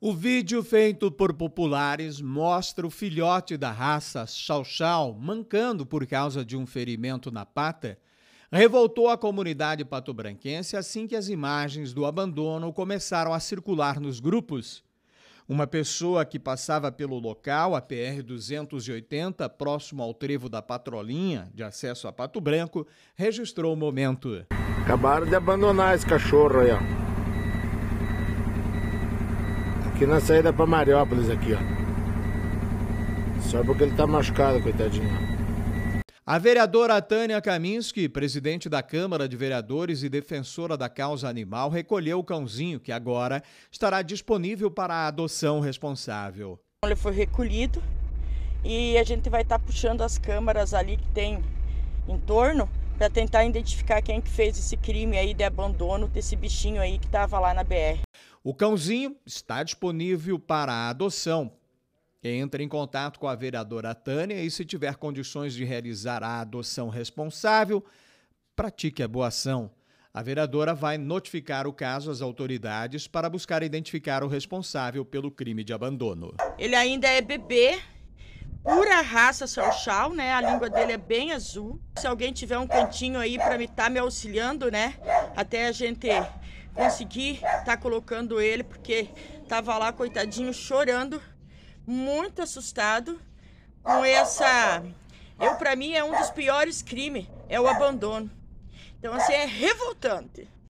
O vídeo feito por populares mostra o filhote da raça Chau Chau mancando por causa de um ferimento na pata. Revoltou a comunidade patobranquense assim que as imagens do abandono começaram a circular nos grupos. Uma pessoa que passava pelo local, a PR 280, próximo ao trevo da Patrolinha, de acesso a Pato Branco, registrou o momento. Acabaram de abandonar esse cachorro aí, ó. Aqui na saída pra Mariópolis aqui, ó. Só porque ele tá machucado, coitadinho. A vereadora Tânia Kaminski, presidente da Câmara de Vereadores e defensora da causa animal, recolheu o cãozinho que agora estará disponível para a adoção responsável. Ele foi recolhido e a gente vai estar tá puxando as câmaras ali que tem em torno para tentar identificar quem que fez esse crime aí de abandono desse bichinho aí que estava lá na BR. O cãozinho está disponível para adoção. Entre em contato com a vereadora Tânia e, se tiver condições de realizar a adoção responsável, pratique a boa ação. A vereadora vai notificar o caso às autoridades para buscar identificar o responsável pelo crime de abandono. Ele ainda é bebê, pura raça Solchal, né? A língua dele é bem azul. Se alguém tiver um cantinho aí para me estar tá me auxiliando, né? Até a gente consegui tá colocando ele porque tava lá coitadinho chorando, muito assustado com essa eu para mim é um dos piores crimes, é o abandono. Então assim é revoltante.